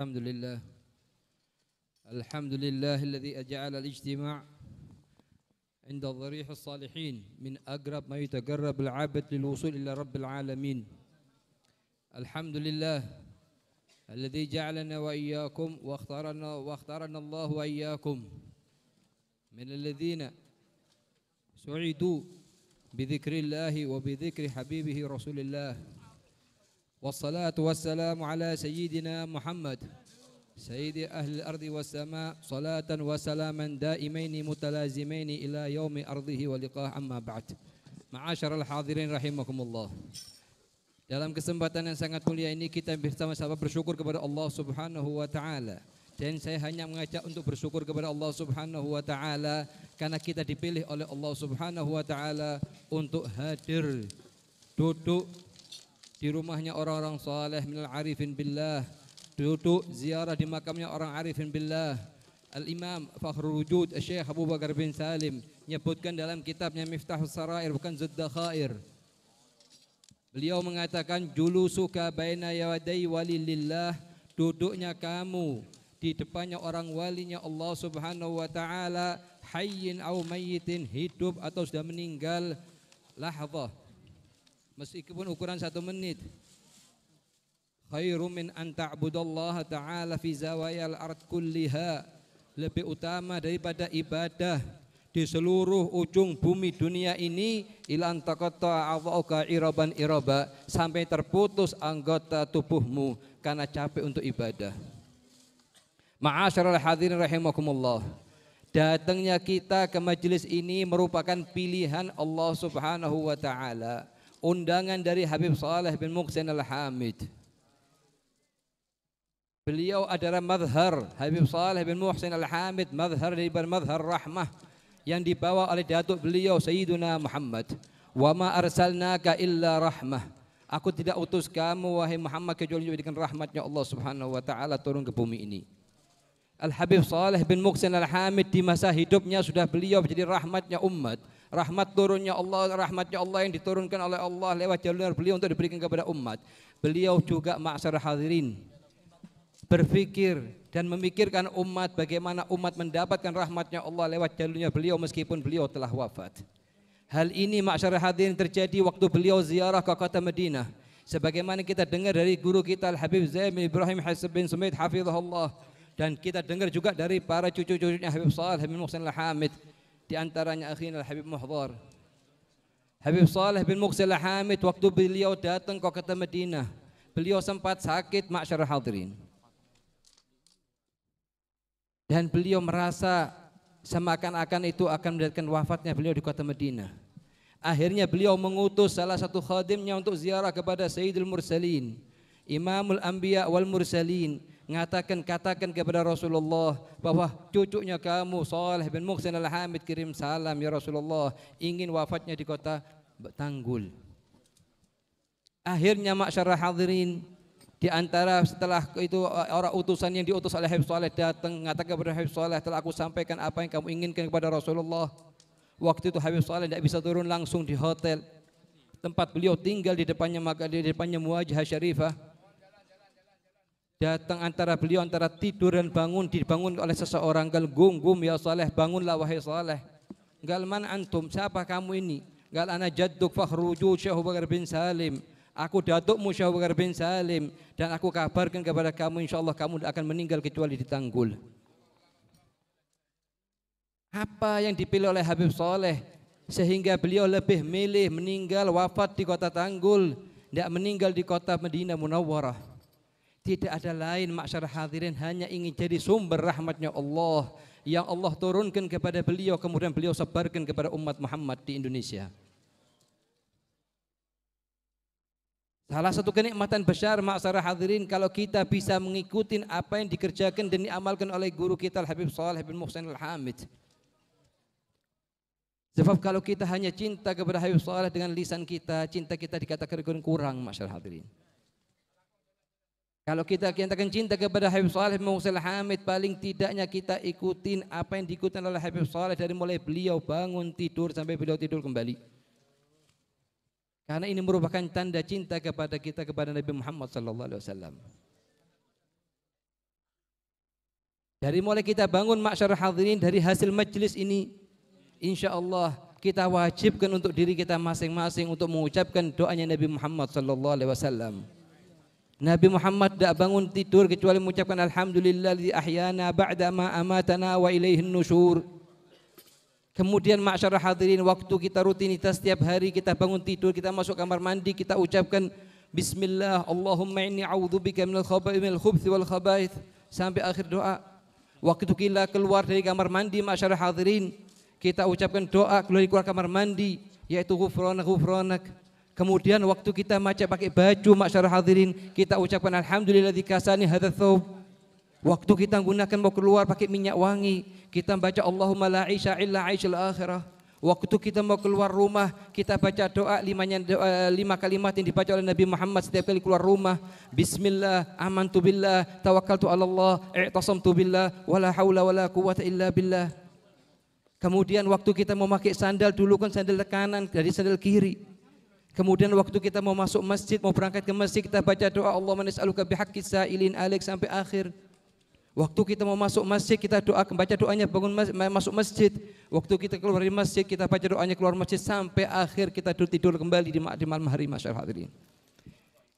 الحمد لله الحمد لله الذي أجعل الاجتماع عند ضريح الصالحين من أقرب ما يتقرب العابد للوصول إلى رب العالمين الحمد لله الذي جعلنا وإياكم واختارنا واختارنا الله وإياكم من الذين سعدوا بذكر الله وبذكر حبيبه رسول الله والصلاة والسلام على سيدنا محمد سيد أهل الأرض والسماء صلاة وسلاما دائمين متلازمين إلى يوم أرضه ولقاه أما بعد معاشر الحاضرين رحمكم الله Dalam kesempatan yang sangat mulia ini kita bersama-sama bersyukur kepada Allah Subhanahu wa taala. Dan saya hanya mengajak untuk bersyukur kepada Allah Subhanahu wa taala karena kita dipilih oleh Allah Subhanahu wa taala untuk hadir duduk di rumahnya orang-orang saleh minal arifin billah duduk ziarah di makamnya orang arifin billah Al-Imam Fakhrul Wujud Syekh Abu Bakar bin Salim menyebutkan dalam kitabnya Miftahus Sarair bukan Zuddakhair. Beliau mengatakan julusuka baina yawadai walillah duduknya kamu di depannya orang walinya Allah Subhanahu wa taala hayyin au mayyitin hidup atau sudah meninggal lahadhah meskipun ukuran satu menit Khairu min an ta'budallaha ta'ala fi zawayal ard kulliha lebih utama daripada ibadah di seluruh ujung bumi dunia ini ilan taqatta awaka iraban iraba sampai terputus anggota tubuhmu karena capek untuk ibadah. Ma'asyiral hadirin rahimakumullah. Datangnya kita ke majelis ini merupakan pilihan Allah Subhanahu wa taala undangan dari Habib Saleh bin Muqsin Al-Hamid. Beliau adalah madhar Habib Saleh bin Muhsin Al-Hamid, madhar dari madhar rahmah yang dibawa oleh datuk beliau Sayyiduna Muhammad. Wa ma arsalnaka illa rahmah. Aku tidak utus kamu wahai Muhammad kecuali dengan rahmatnya Allah Subhanahu wa taala turun ke bumi ini. Al Habib Saleh bin Muhsin Al-Hamid di masa hidupnya sudah beliau menjadi rahmatnya umat. Rahmat turunnya Allah, rahmatnya Allah yang diturunkan oleh Allah lewat jalur beliau untuk diberikan kepada umat. Beliau juga ma'asyar hadirin berpikir dan memikirkan umat bagaimana umat mendapatkan rahmatnya Allah lewat jalurnya beliau meskipun beliau telah wafat. Hal ini ma'asyar hadirin terjadi waktu beliau ziarah ke kota Madinah. Sebagaimana kita dengar dari guru kita Al-Habib Zaid Ibrahim Hasib bin Sumaid hafizahullah dan kita dengar juga dari para cucu-cucunya Habib Saleh bin Muhsin Al-Hamid di antaranya akhirnya Habib Muhdar. Habib Saleh bin Muqsil Hamid waktu beliau datang ke kota Madinah, beliau sempat sakit masyarakat hadirin. Dan beliau merasa semakan-akan itu akan mendapatkan wafatnya beliau di kota Madinah. Akhirnya beliau mengutus salah satu khadimnya untuk ziarah kepada Sayyidul Mursalin, Imamul Anbiya wal Mursalin, mengatakan katakan kepada Rasulullah bahwa cucunya kamu Saleh bin Muhsin Al-Hamid kirim salam ya Rasulullah ingin wafatnya di kota Tanggul. Akhirnya masyarakat hadirin di antara setelah itu eh, orang utusan yang diutus oleh Habib Saleh datang mengatakan kepada Habib Saleh telah aku sampaikan apa yang kamu inginkan kepada Rasulullah. Waktu itu Habib Saleh tidak bisa turun langsung di hotel. Tempat beliau tinggal di depannya maka di depannya Muajah Syarifah datang antara beliau antara tidur dan bangun dibangun oleh seseorang gal gum gum ya saleh bangunlah wahai saleh gal man antum siapa kamu ini gal ana jadduk fakhruju Syekh Bakar bin Salim aku datukmu Syekh Bakar bin Salim dan aku kabarkan kepada kamu insyaallah kamu akan meninggal kecuali ditanggul apa yang dipilih oleh Habib Saleh sehingga beliau lebih milih meninggal wafat di kota Tanggul tidak meninggal di kota Madinah Munawwarah tidak ada lain masyarakat hadirin hanya ingin jadi sumber rahmatnya Allah yang Allah turunkan kepada beliau kemudian beliau sebarkan kepada umat Muhammad di Indonesia. Salah satu kenikmatan besar masyarakat hadirin kalau kita bisa mengikuti apa yang dikerjakan dan diamalkan oleh guru kita habib Saleh bin Muhsin Al-Hamid. Sebab kalau kita hanya cinta kepada Habib Saleh dengan lisan kita, cinta kita dikatakan kurang masyarakat hadirin. Kalau kita nyatakan cinta kepada Habib Saleh Muhsin Hamid paling tidaknya kita ikutin apa yang diikuti oleh Habib Saleh dari mulai beliau bangun tidur sampai beliau tidur kembali. Karena ini merupakan tanda cinta kepada kita kepada Nabi Muhammad sallallahu alaihi wasallam. Dari mulai kita bangun masyarakat hadirin dari hasil majelis ini insya Allah kita wajibkan untuk diri kita masing-masing untuk mengucapkan doanya Nabi Muhammad sallallahu alaihi wasallam. Nabi Muhammad tidak bangun tidur kecuali mengucapkan Alhamdulillah di ahyana ba'da ma amatana wa ilaihin nusyur. Kemudian masyarakat hadirin waktu kita rutinitas setiap hari kita bangun tidur, kita masuk kamar mandi, kita ucapkan Bismillah Allahumma inni a'udzubika minal khaba'i minal khubthi wal khaba'ith sampai akhir doa. Waktu kita keluar dari kamar mandi masyarakat hadirin kita ucapkan doa keluar dari kamar mandi yaitu ghufranak ghufranak Kemudian waktu kita macam pakai baju masyarakat hadirin, kita ucapkan alhamdulillah dikasani hadzal thawb. Waktu kita gunakan mau keluar pakai minyak wangi, kita baca Allahumma la aisha illa aishal akhirah. Waktu kita mau keluar rumah, kita baca doa limanya doa, lima kalimat yang dibaca oleh Nabi Muhammad setiap kali keluar rumah. Bismillah, amantu billah, tawakal tu Allah, i'tasamtu billah, wala haula wala quwata illa billah. Kemudian waktu kita mau pakai sandal dulu kan sandal kanan dari sandal kiri. Kemudian waktu kita mau masuk masjid, mau berangkat ke masjid, kita baca doa Allah manis'aluka bihaqqi sa'ilin alik sampai akhir. Waktu kita mau masuk masjid, kita doa, baca doanya bangun masjid, masuk masjid. Waktu kita keluar dari masjid, kita baca doanya keluar masjid sampai akhir kita tidur kembali di, di malam hari masyarakat hadirin.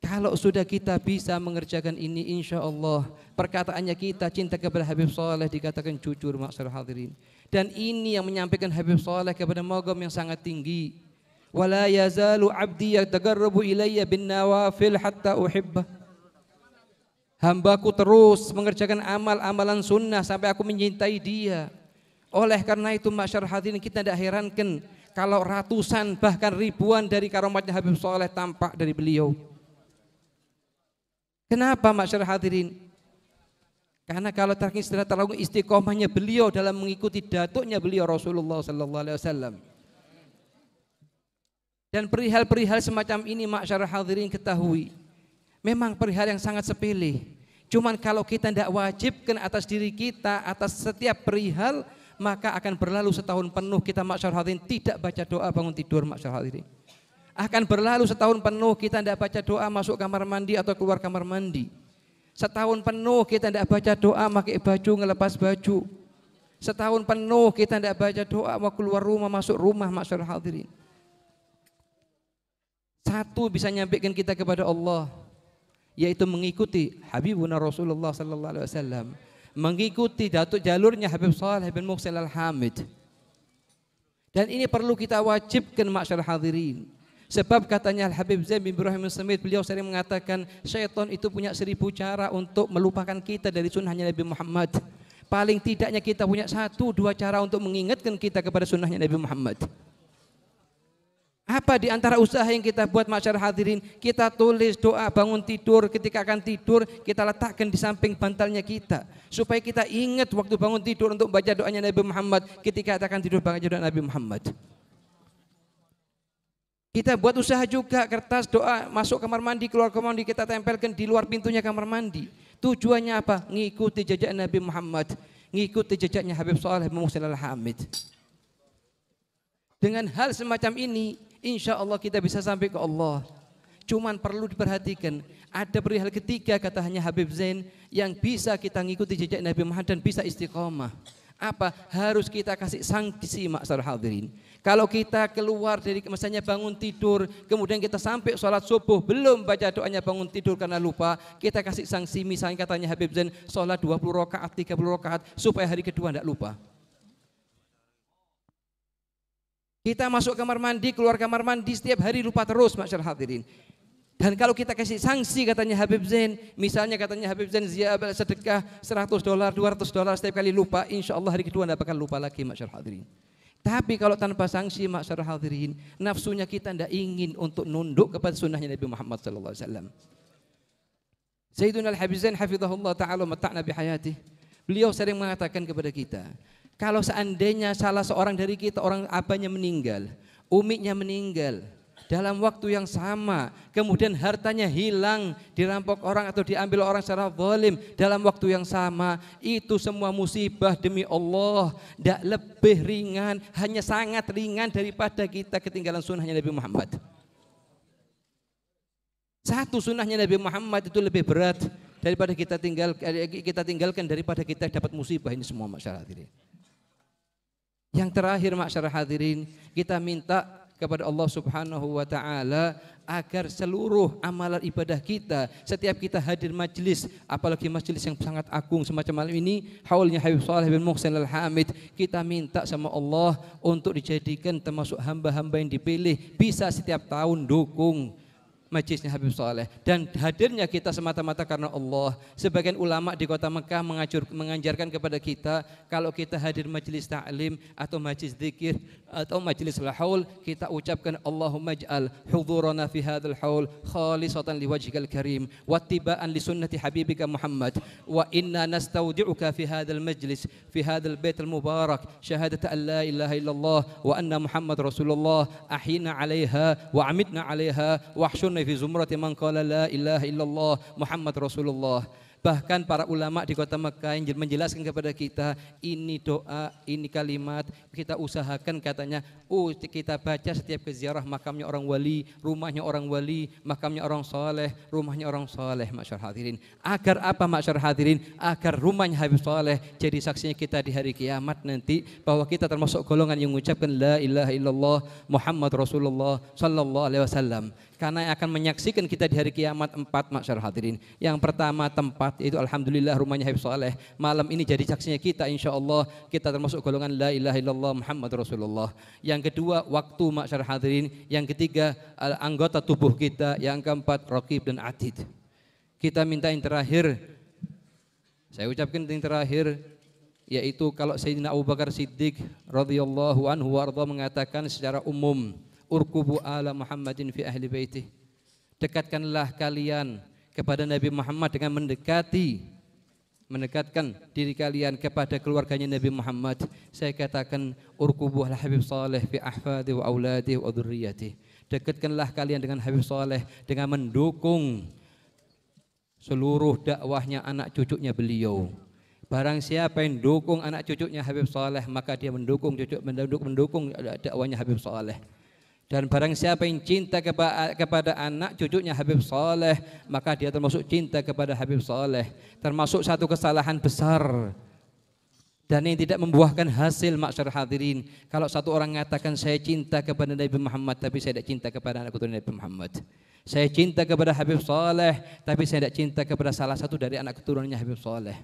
Kalau sudah kita bisa mengerjakan ini insya Allah Perkataannya kita cinta kepada Habib Saleh dikatakan jujur masyarakat hadirin Dan ini yang menyampaikan Habib Saleh kepada Mogom yang sangat tinggi ولا يزال عبدي يتقرب ilayya bin nawafil hatta uhibbah Hambaku terus mengerjakan amal-amalan sunnah sampai aku mencintai dia. Oleh karena itu masyarakat hadirin kita tidak herankan kalau ratusan bahkan ribuan dari karomahnya Habib Soleh tampak dari beliau. Kenapa masyarakat hadirin? Karena kalau tarkis terlalu istiqomahnya beliau dalam mengikuti datuknya beliau Rasulullah Sallallahu Alaihi Wasallam dan perihal-perihal semacam ini masyarakat hadirin ketahui. Memang perihal yang sangat sepele. Cuman kalau kita tidak wajibkan atas diri kita, atas setiap perihal, maka akan berlalu setahun penuh kita masyarakat hadirin tidak baca doa bangun tidur masyarakat hadirin. Akan berlalu setahun penuh kita tidak baca doa masuk kamar mandi atau keluar kamar mandi. Setahun penuh kita tidak baca doa pakai baju, ngelepas baju. Setahun penuh kita tidak baca doa mau keluar rumah, masuk rumah masyarakat hadirin satu bisa nyampaikan kita kepada Allah yaitu mengikuti Habibuna Rasulullah sallallahu alaihi wasallam mengikuti datuk jalurnya Habib Saleh bin Muhsin Al-Hamid dan ini perlu kita wajibkan masyarakat hadirin sebab katanya Al-Habib Zain bin Ibrahim Semit beliau sering mengatakan syaitan itu punya seribu cara untuk melupakan kita dari sunnahnya Nabi Muhammad paling tidaknya kita punya satu dua cara untuk mengingatkan kita kepada sunnahnya Nabi Muhammad apa di antara usaha yang kita buat masyarakat hadirin? Kita tulis doa bangun tidur, ketika akan tidur kita letakkan di samping bantalnya kita. Supaya kita ingat waktu bangun tidur untuk baca doanya Nabi Muhammad. Ketika akan tidur baca doa Nabi Muhammad. Kita buat usaha juga kertas doa masuk kamar mandi, keluar kamar mandi kita tempelkan di luar pintunya kamar mandi. Tujuannya apa? Ngikuti jejak Nabi Muhammad. Ngikuti jejaknya Habib Saleh Al-Hamid. Dengan hal semacam ini, insya Allah kita bisa sampai ke Allah. Cuman perlu diperhatikan, ada perihal ketiga kata hanya Habib Zain yang bisa kita ngikuti jejak Nabi Muhammad dan bisa istiqomah. Apa? Harus kita kasih sanksi maksar hadirin. Kalau kita keluar dari misalnya bangun tidur, kemudian kita sampai sholat subuh, belum baca doanya bangun tidur karena lupa, kita kasih sanksi misalnya katanya Habib Zain, sholat 20 rakaat, 30 rakaat, supaya hari kedua tidak lupa. Kita masuk kamar mandi, keluar kamar mandi setiap hari lupa terus masyarakat hadirin. Dan kalau kita kasih sanksi katanya Habib Zain, misalnya katanya Habib Zain ziarah sedekah 100 dolar, 200 dolar setiap kali lupa, insya Allah hari kedua tidak akan lupa lagi masyarakat hadirin. Tapi kalau tanpa sanksi masyarakat hadirin, nafsunya kita tidak ingin untuk nunduk kepada sunnahnya Nabi Muhammad sallallahu alaihi wasallam. Al-Habib Zain hafizahullah taala mata'na bihayatih. Beliau sering mengatakan kepada kita, kalau seandainya salah seorang dari kita, orang abahnya meninggal, umiknya meninggal, dalam waktu yang sama, kemudian hartanya hilang, dirampok orang atau diambil orang secara zalim dalam waktu yang sama, itu semua musibah demi Allah tidak lebih ringan, hanya sangat ringan daripada kita ketinggalan sunnahnya Nabi Muhammad. Satu sunnahnya Nabi Muhammad itu lebih berat daripada kita tinggal eh, kita tinggalkan daripada kita dapat musibah ini semua masyarakat ini. Yang terakhir masyarakat hadirin, kita minta kepada Allah Subhanahu wa taala agar seluruh amalan ibadah kita setiap kita hadir majelis apalagi majelis yang sangat agung semacam malam ini haulnya Habib Saleh bin Muhsin Al Hamid kita minta sama Allah untuk dijadikan termasuk hamba-hamba yang dipilih bisa setiap tahun dukung majlisnya Habib Soleh dan hadirnya kita semata-mata karena Allah. Sebagian ulama di kota Mekah mengajur, mengajarkan kepada kita kalau kita hadir majlis ta'lim atau majlis zikir atau majlis lahaul kita ucapkan Allahumma ij'al hudurana fi hadzal haul khalisatan liwajhikal karim wattiba'an li sunnati habibika Muhammad wa inna nastaudi'uka fi hadzal majlis fi hadzal baitul mubarak syahadat an la ilaha illallah wa anna Muhammad Rasulullah ahina 'alaiha wa amitna 'alaiha wa في زمرة من قال لا إله إلا الله محمد رسول الله Bahkan para ulama di kota Mekah yang menjelaskan kepada kita ini doa, ini kalimat kita usahakan katanya, oh kita baca setiap keziarah makamnya orang wali, rumahnya orang wali, makamnya orang soleh, rumahnya orang soleh, masyarakat hadirin. Agar apa masyarakat hadirin? Agar rumahnya Habib Soleh jadi saksinya kita di hari kiamat nanti bahwa kita termasuk golongan yang mengucapkan la ilaha illallah Muhammad Rasulullah sallallahu alaihi wasallam. Karena akan menyaksikan kita di hari kiamat empat masyarakat hadirin. Yang pertama tempat itu yaitu alhamdulillah rumahnya Habib Saleh. Malam ini jadi saksinya kita insyaallah kita termasuk golongan la ilaha illallah Muhammad Rasulullah. Yang kedua waktu masyarakat hadirin, yang ketiga anggota tubuh kita, yang keempat rokib dan atid. Kita minta yang terakhir saya ucapkan yang terakhir yaitu kalau Sayyidina Abu Bakar Siddiq radhiyallahu anhu warda mengatakan secara umum urkubu ala Muhammadin fi ahli baitih dekatkanlah kalian kepada Nabi Muhammad dengan mendekati mendekatkan diri kalian kepada keluarganya Nabi Muhammad saya katakan urkubu al habib saleh fi ahfadhi wa auladihi wa dhurriyyatihi dekatkanlah kalian dengan Habib Saleh dengan mendukung seluruh dakwahnya anak cucunya beliau Barang siapa yang dukung anak cucunya Habib Saleh maka dia mendukung cucu mendukung mendukung dakwahnya Habib Saleh. Dan barang siapa yang cinta kepada anak cucunya Habib Soleh, maka dia termasuk cinta kepada Habib Soleh. Termasuk satu kesalahan besar. Dan yang tidak membuahkan hasil maksyar hadirin. Kalau satu orang mengatakan saya cinta kepada Nabi Muhammad, tapi saya tidak cinta kepada anak keturunan Nabi Muhammad. Saya cinta kepada Habib Soleh, tapi saya tidak cinta kepada salah satu dari anak keturunannya Habib Soleh.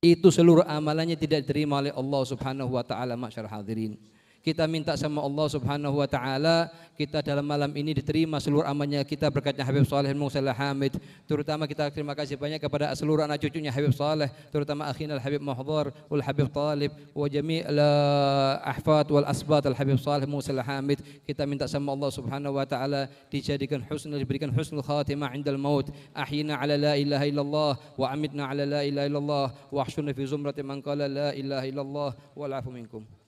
Itu seluruh amalannya tidak diterima oleh Allah Subhanahu wa taala maksyar hadirin. Kita minta sama Allah Subhanahu wa taala, kita dalam malam ini diterima seluruh amalnya kita berkatnya Habib Saleh Musalah Hamid. Terutama kita terima kasih banyak kepada seluruh anak cucunya Habib Saleh, terutama akhina Al-Habib Mahdhar, wal Habib Talib, wa jami'al eh, ahfad wal asbat Al-Habib Saleh Musalah Hamid. Kita minta sama Allah Subhanahu wa taala dijadikan husnul diberikan husnul khatimah indal maut. Ahyina ala la ilaha illallah wa amitna ala la ilaha illallah wa ahshurna fi zumrati man qala la ilaha illallah wal afu minkum.